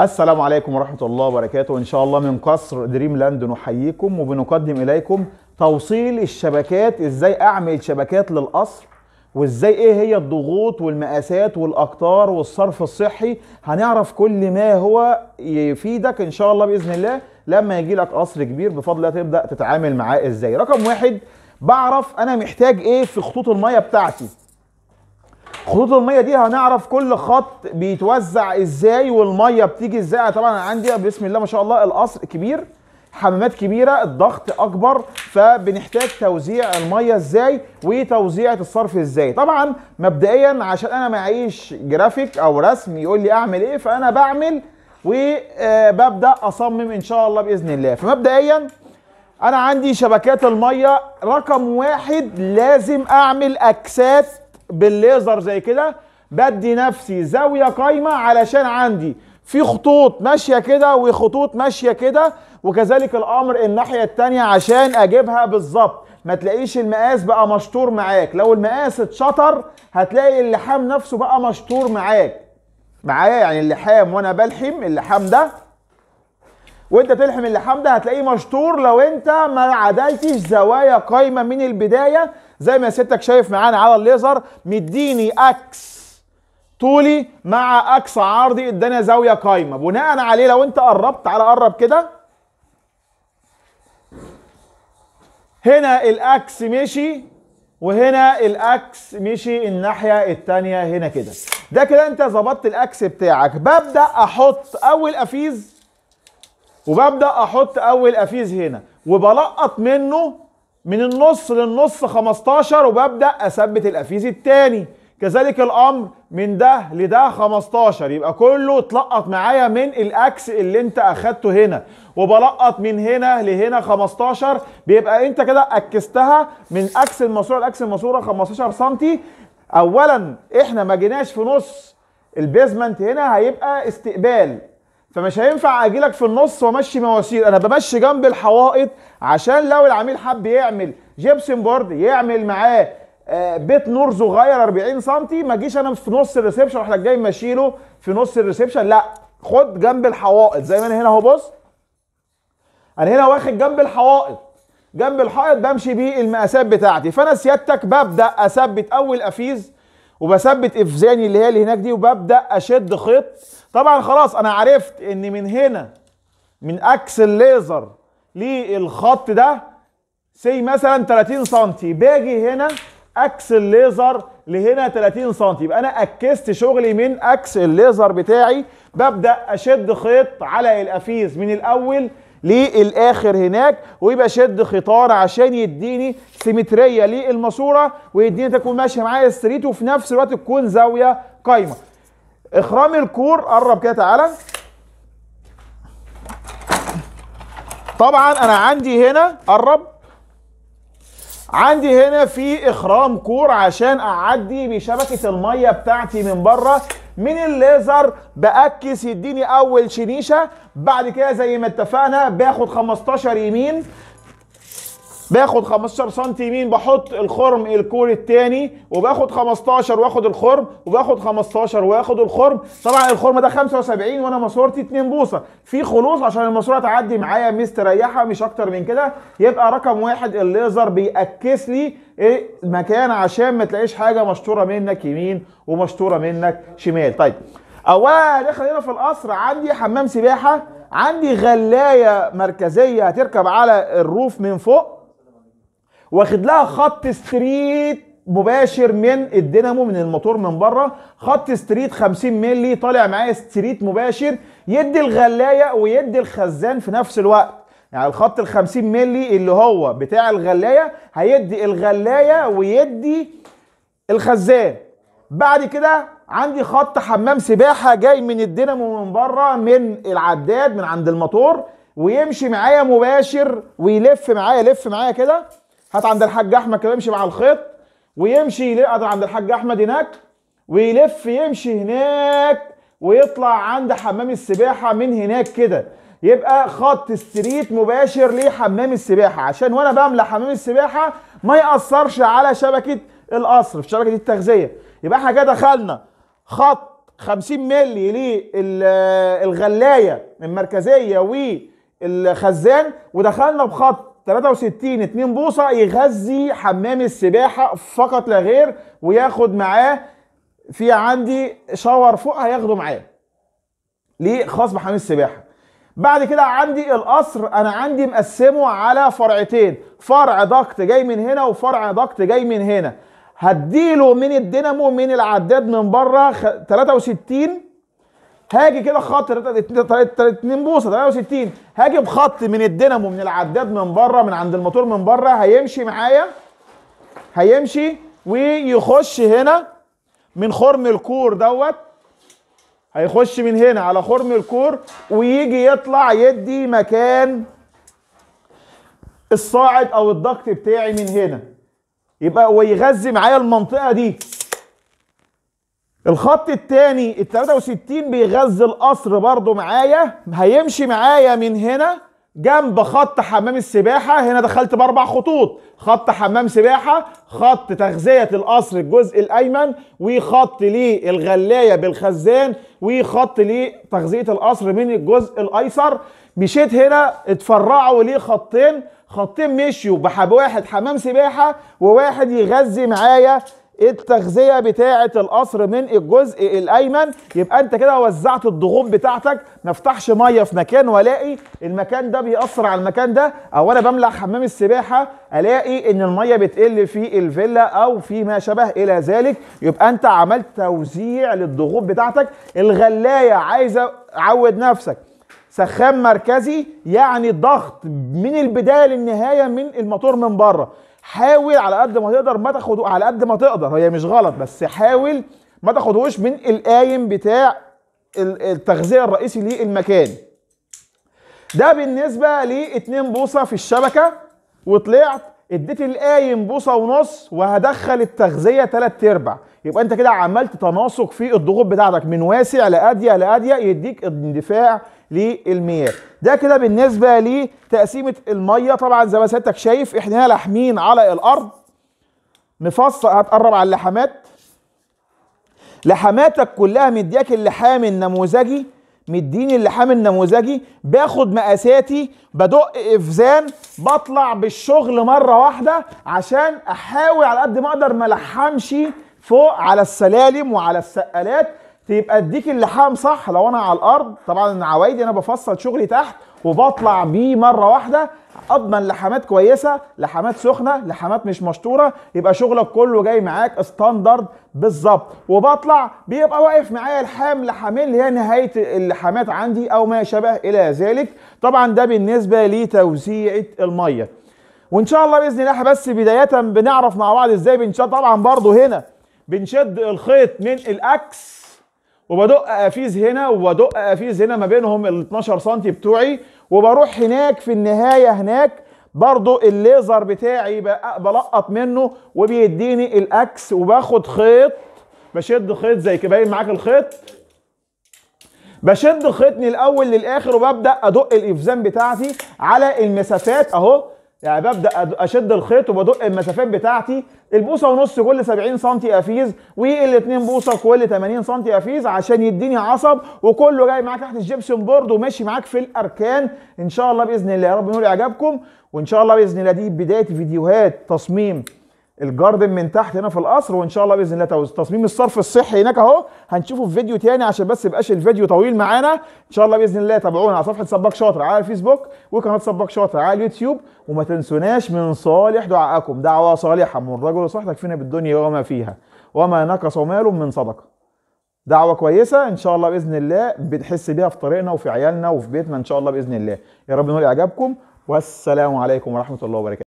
السلام عليكم ورحمة الله وبركاته إن شاء الله من قصر دريم لاند نحييكم وبنقدم إليكم توصيل الشبكات إزاي أعمل شبكات للقصر وإزاي إيه هي الضغوط والمقاسات والأقطار والصرف الصحي هنعرف كل ما هو يفيدك إن شاء الله بإذن الله لما يجي لك قصر كبير بفضل الله تبدأ تتعامل معاه إزاي رقم واحد بعرف أنا محتاج إيه في خطوط المية بتاعتي خطوط الميه دي هنعرف كل خط بيتوزع ازاي والميه بتيجي ازاي طبعا عندي بسم الله ما شاء الله القصر كبير حمامات كبيره الضغط اكبر فبنحتاج توزيع الميه ازاي وتوزيعه الصرف ازاي طبعا مبدئيا عشان انا معيش جرافيك او رسم يقول لي اعمل ايه فانا بعمل وببدا آه، اصمم ان شاء الله باذن الله فمبدئيا انا عندي شبكات الميه رقم واحد لازم اعمل اكسات بالليزر زي كده بدي نفسي زاويه قايمه علشان عندي في خطوط ماشيه كده وخطوط ماشيه كده وكذلك الامر الناحيه الثانيه عشان اجيبها بالظبط ما تلاقيش المقاس بقى مشطور معاك لو المقاس اتشطر هتلاقي اللحام نفسه بقى مشطور معاك معايا يعني اللحام وانا بلحم اللحام ده وانت تلحم اللحام ده هتلاقيه مشطور لو انت ما عدلتش زوايا قايمه من البدايه زي ما سيادتك شايف معانا على الليزر مديني اكس طولي مع اكس عرضي اداني زاويه قايمه بناء عليه لو انت قربت على قرب كده هنا الاكس مشي وهنا الاكس مشي الناحيه الثانيه هنا كده ده كده انت ظبطت الاكس بتاعك ببدا احط اول قفيز وببدا احط اول قفيز هنا وبلقط منه من النص للنص 15 وببدأ أثبت الافيزي الثاني كذلك الأمر من ده لده 15 يبقى كله اتلقط معايا من الأكس اللي أنت أخدته هنا وبلقط من هنا لهنا 15 بيبقى أنت كده أكستها من أكس الماسورة لأكس الماسورة 15 سم أولا إحنا ما جيناش في نص البيزمنت هنا هيبقى استقبال فمش هينفع اجي لك في النص وامشي مواسير انا بمشي جنب الحوائط عشان لو العميل حب يعمل جيبسون بورد يعمل معاه آه، بيت نور صغير 40 سم ما اجيش انا في نص الريسبشن واحنا جاي ماشيله في نص الريسبشن لا خد جنب الحوائط زي ما انا هنا اهو بص انا هنا واخد جنب الحوائط جنب الحائط بمشي بيه المقاسات بتاعتي فانا سيادتك ببدا اثبت اول افيز وبثبت افزاني اللي هي اللي هناك دي وببدا اشد خيط طبعا خلاص انا عرفت ان من هنا من اكس الليزر للخط ده سي مثلا 30 سم باجي هنا اكس الليزر لهنا 30 سم يبقى انا اكست شغلي من اكس الليزر بتاعي ببدا اشد خيط على الافيز من الاول للاخر هناك ويبقى شد خطار عشان يديني سيمتريه للماسوره ويديني تكون ماشيه معايا ستريت وفي نفس الوقت تكون زاويه قايمه اخرام الكور قرب كده تعالى طبعا انا عندي هنا قرب عندي هنا في اخرام كور عشان اعدي بشبكه الميه بتاعتي من بره من الليزر باكس يديني اول شنيشه بعد كده زي ما اتفقنا باخد 15 يمين باخد 15 سم يمين بحط الخرم الكوري الثاني وباخد 15 واخد الخرم وباخد 15 واخد الخرم طبعا الخرم ده 75 وانا ماسورتي 2 بوصه في خلوص عشان الماسوره تعدي معايا مستريحه مش اكتر من كده يبقى رقم واحد الليزر بيأكس لي المكان عشان ما تلاقيش حاجه مشطوره منك يمين ومشطوره منك شمال طيب اولا داخل هنا في القصر عندي حمام سباحه عندي غلايه مركزيه هتركب على الروف من فوق واخد لها خط ستريت مباشر من الدينامو من الموتور من بره خط ستريت 50 مللي طالع معايا ستريت مباشر يدي الغلايه ويدي الخزان في نفس الوقت يعني الخط ال 50 مللي اللي هو بتاع الغلايه هيدي الغلايه ويدي الخزان بعد كده عندي خط حمام سباحه جاي من الدينامو من بره من العداد من عند الموتور ويمشي معايا مباشر ويلف معايا يلف معايا كده هات عند الحاج احمد كده يمشي مع الخيط ويمشي يقعد عند الحاج احمد هناك ويلف يمشي هناك ويطلع عند حمام السباحه من هناك كده يبقى خط ستريت مباشر لحمام السباحه عشان وانا بملى حمام السباحه ما ياثرش على شبكه القصر في شبكه التغذيه يبقى احنا كده دخلنا خط 50 مللي للغلايه المركزيه والخزان ودخلنا بخط 63 2 بوصه يغذي حمام السباحه فقط لا غير وياخد معاه في عندي شاور فوق هياخده معاه ليه خاص بحمام السباحه بعد كده عندي القصر انا عندي مقسمه على فرعتين فرع ضغط جاي من هنا وفرع ضغط جاي من هنا هديله من الدينامو من العداد من بره 63 هاجي كده خط 2 بوصه 63 هاجي بخط من الدينامو من العداد من بره من عند الموتور من بره هيمشي معايا هيمشي ويخش هنا من خرم الكور دوت هيخش من هنا على خرم الكور ويجي يطلع يدي مكان الصاعد او الضغط بتاعي من هنا يبقى ويغذي معايا المنطقه دي الخط الثاني ال 63 بيغذي القصر برضه معايا هيمشي معايا من هنا جنب خط حمام السباحه هنا دخلت باربع خطوط خط حمام سباحه خط تغذيه القصر الجزء الايمن وخط للغلايه بالخزان وخط لتغذيه القصر من الجزء الايسر مشيت هنا اتفرعوا ليه خطين خطين مشيوا بحب واحد حمام سباحه وواحد يغذي معايا التغذيه بتاعه القصر من الجزء الايمن يبقى انت كده وزعت الضغوط بتاعتك ما افتحش ميه في مكان والاقي المكان ده بيأثر على المكان ده او انا بملأ حمام السباحه الاقي ان الميه بتقل في الفيلا او في ما شبه الى ذلك يبقى انت عملت توزيع للضغوط بتاعتك الغلايه عايزه عود نفسك سخان مركزي يعني ضغط من البدايه للنهايه من الموتور من بره حاول على قد ما تقدر ما تاخده على قد ما تقدر هي مش غلط بس حاول ما تاخدهوش من القايم بتاع التغذيه الرئيسي للمكان ده بالنسبه لاتنين بوصه في الشبكه وطلعت اديت القايم بوصه ونص وهدخل التغذيه تلات ارباع يبقى انت كده عملت تناسق في الضغوط بتاعتك من واسع لأضيق لأضيق يديك اندفاع للمياه ده كده بالنسبه لتقسيمه الميه طبعا زي ما سيادتك شايف احنا لاحمين على الارض مفصل هتقرب على اللحامات لحاماتك كلها مدياك اللحام النموذجي مديني اللحام النموذجي باخد مقاساتي بدق افزان بطلع بالشغل مره واحده عشان احاول على قد ما اقدر ما الحمش فوق على السلالم وعلى السقالات تبقى اديك اللحام صح لو انا على الارض طبعا عوايدي انا بفصل شغلي تحت وبطلع بيه مره واحده اضمن لحامات كويسه لحامات سخنه لحامات مش مشطوره يبقى شغلك كله جاي معاك ستاندرد بالظبط وبطلع بيبقى واقف معايا الحام لحامين اللي هي نهايه اللحامات عندي او ما شابه الى ذلك طبعا ده بالنسبه لتوزيعه الميه وان شاء الله باذن الله بس بدايه بنعرف مع بعض ازاي بنشد طبعا برضو هنا بنشد الخيط من الاكس وبدق قفيز هنا وبدق قفيز هنا ما بينهم ال 12 سم بتوعي وبروح هناك في النهايه هناك برضو الليزر بتاعي بلقط منه وبيديني الاكس وباخد خيط بشد خيط زي كده باين معاك الخيط بشد خيطني الاول للاخر وببدا ادق الافزان بتاعتي على المسافات اهو يعني ببدا اشد الخيط وبدق المسافات بتاعتي البوصه ونص كل 70 سم افيز والاثنين 2 بوصه كل 80 سم افيز عشان يديني عصب وكله جاي معاك تحت الجبسون بورد وماشي معاك في الاركان ان شاء الله باذن الله يا رب نقول اعجابكم وان شاء الله باذن الله دي بدايه فيديوهات تصميم الجاردن من تحت هنا في القصر وان شاء الله باذن الله تصميم الصرف الصحي هناك اهو هنشوفه في فيديو تاني عشان بس يبقاش الفيديو طويل معانا ان شاء الله باذن الله تابعونا على صفحه سباك شاطر على الفيسبوك وقناه سباك شاطر على اليوتيوب وما تنسوناش من صالح دعائكم دعوه صالحه من رجل صحتك فينا بالدنيا وما فيها وما نقص مال من صدقه دعوة كويسة إن شاء الله بإذن الله بتحس بيها في طريقنا وفي عيالنا وفي بيتنا إن شاء الله بإذن الله يا رب نقول إعجابكم والسلام عليكم ورحمة الله وبركاته